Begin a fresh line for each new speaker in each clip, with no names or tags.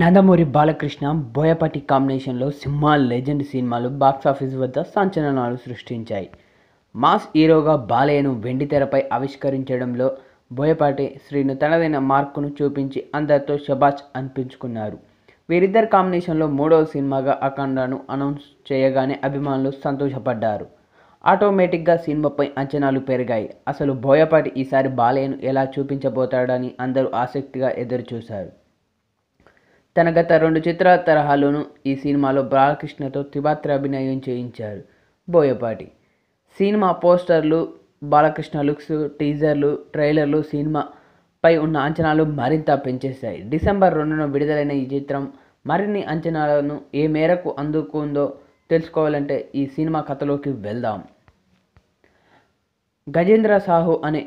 నందమూరి బాలకృష్ణ బోయపాటి కాంబినేషన్లో cinema legend సినిమాలు box office వద్ద సంచలనాలు సృష్టించాయి మాస్ హీరోగా బాలయ్యను వెండితెరపై ఆవిష్కరించడంలో బోయపాటి శ్రీను తనదైన మార్కును చూపించి అందరితో షబాజ్ అనిపించుకున్నారు వీరిద్దరి కాంబినేషన్లో మూడవ సినిమాగా అఖండాను అనౌన్స్ చేయగానే అభిమానులు సంతోషపడ్డారు ఆటోమేటిక్గా సినిమాపై అంచనాలు పెరిగాయి అసలు బోయపాటి ఈసారి బాలయ్యను ఎలా చూపించబోతాడని అందరూ ఆసక్తిగా ఎదురుచూశారు తన గత రెండు చిత్రాల తరహాలోనూ ఈ సినిమాలో బాలకృష్ణతో త్రిపాత్ర అభినయం చేయించారు బోయపాటి సినిమా పోస్టర్లు బాలకృష్ణ లుక్స్ టీజర్లు ట్రైలర్లు సినిమాపై ఉన్న అంచనాలు మరింత పెంచేశాయి డిసెంబర్ రెండున విడుదలైన ఈ చిత్రం మరిన్ని అంచనాలను ఏ మేరకు అందుకుందో తెలుసుకోవాలంటే ఈ సినిమా కథలోకి వెళ్దాం గజేంద్ర సాహు అనే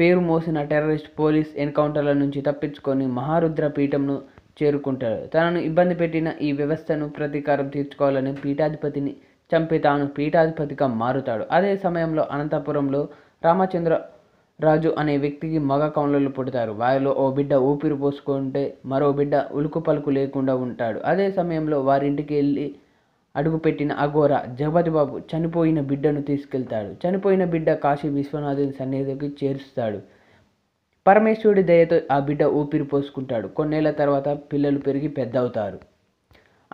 పేరు మోసిన టెర్రరిస్ట్ పోలీస్ ఎన్కౌంటర్ల నుంచి తప్పించుకొని మహారుద్ర పీఠంను చేరుకుంటాడు తనను ఇబ్బంది పెట్టిన ఈ వ్యవస్థను ప్రతీకారం తీర్చుకోవాలని పీఠాధిపతిని చంపి తాను పీఠాధిపతిగా మారుతాడు అదే సమయంలో అనంతపురంలో రామచంద్ర రాజు అనే వ్యక్తికి మగ కౌన్లలు పుడతారు వారిలో ఓ బిడ్డ ఊపిరి పోసుకుంటే మరో బిడ్డ ఉలుకు పలుకు లేకుండా ఉంటాడు అదే సమయంలో వారింటికి వెళ్ళి అడుగుపెట్టిన అఘోర బాబు చనిపోయిన బిడ్డను తీసుకెళ్తాడు చనిపోయిన బిడ్డ కాశీ విశ్వనాథుని సన్నిధికి చేరుస్తాడు పరమేశ్వరుడి దయతో ఆ బిడ్డ ఊపిరి పోసుకుంటాడు కొన్నేళ్ల తర్వాత పిల్లలు పెరిగి పెద్ద అవుతారు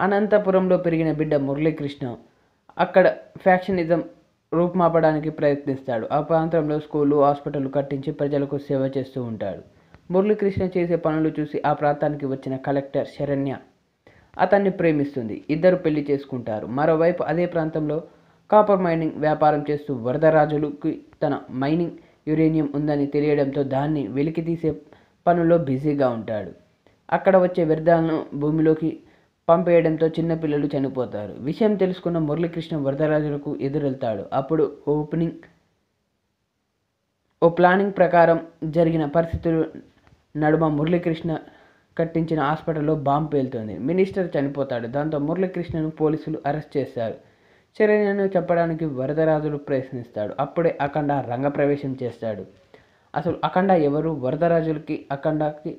అనంతపురంలో పెరిగిన బిడ్డ మురళీకృష్ణ అక్కడ ఫ్యాక్షనిజం రూపుమాపడానికి ప్రయత్నిస్తాడు ఆ ప్రాంతంలో స్కూళ్ళు హాస్పిటల్ కట్టించి ప్రజలకు సేవ చేస్తూ ఉంటాడు మురళీకృష్ణ చేసే పనులు చూసి ఆ ప్రాంతానికి వచ్చిన కలెక్టర్ శరణ్య అతన్ని ప్రేమిస్తుంది ఇద్దరు పెళ్లి చేసుకుంటారు మరోవైపు అదే ప్రాంతంలో కాపర్ మైనింగ్ వ్యాపారం చేస్తూ వరదరాజులకి తన మైనింగ్ యురేనియం ఉందని తెలియడంతో దాన్ని వెలికి తీసే పనులో బిజీగా ఉంటాడు అక్కడ వచ్చే వ్యర్థాలను భూమిలోకి పంపేయడంతో చిన్నపిల్లలు చనిపోతారు విషయం తెలుసుకున్న మురళీకృష్ణ వరదరాజులకు ఎదురెళ్తాడు అప్పుడు ఓపెనింగ్ ఓ ప్లానింగ్ ప్రకారం జరిగిన పరిస్థితులు నడుమ మురళీకృష్ణ కట్టించిన హాస్పిటల్లో బాంబు పేలుతుంది మినిస్టర్ చనిపోతాడు దాంతో మురళీకృష్ణను పోలీసులు అరెస్ట్ చేస్తారు శరణ్యను చెప్పడానికి వరదరాజులు ప్రయత్నిస్తాడు అప్పుడే అఖండ రంగప్రవేశం చేస్తాడు అసలు అఖండ ఎవరు వరదరాజులకి అఖండకి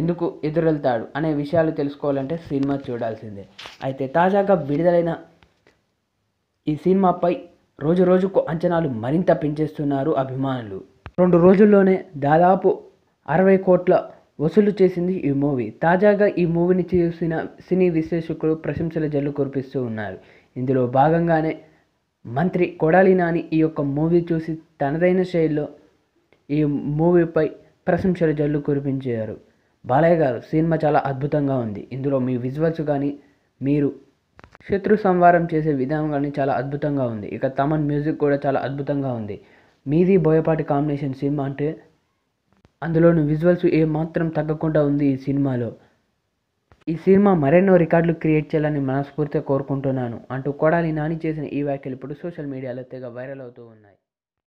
ఎందుకు ఎదురెళ్తాడు అనే విషయాలు తెలుసుకోవాలంటే సినిమా చూడాల్సిందే అయితే తాజాగా విడుదలైన ఈ సినిమాపై రోజు రోజుకు అంచనాలు మరింత పెంచేస్తున్నారు అభిమానులు రెండు రోజుల్లోనే దాదాపు అరవై కోట్ల వసూలు చేసింది ఈ మూవీ తాజాగా ఈ మూవీని చూసిన సినీ విశ్లేషకులు ప్రశంసల జల్లు కురిపిస్తూ ఉన్నారు ఇందులో భాగంగానే మంత్రి కొడాలి నాని ఈ యొక్క మూవీ చూసి తనదైన శైలిలో ఈ మూవీపై ప్రశంసలు జల్లు కురిపించారు బాలయ్య గారు సినిమా చాలా అద్భుతంగా ఉంది ఇందులో మీ విజువల్స్ కానీ మీరు శత్రు సంవారం చేసే విధానం కానీ చాలా అద్భుతంగా ఉంది ఇక తమన్ మ్యూజిక్ కూడా చాలా అద్భుతంగా ఉంది మీది బోయపాటి కాంబినేషన్ సినిమా అంటే అందులోని విజువల్స్ ఏమాత్రం తగ్గకుండా ఉంది ఈ సినిమాలో ఈ సినిమా మరెన్నో రికార్డులు క్రియేట్ చేయాలని మనస్ఫూర్తిగా కోరుకుంటున్నాను అంటూ కొడాలి నాని చేసిన ఈ వ్యాఖ్యలు ఇప్పుడు సోషల్ మీడియాలో తెగ వైరల్ అవుతూ ఉన్నాయి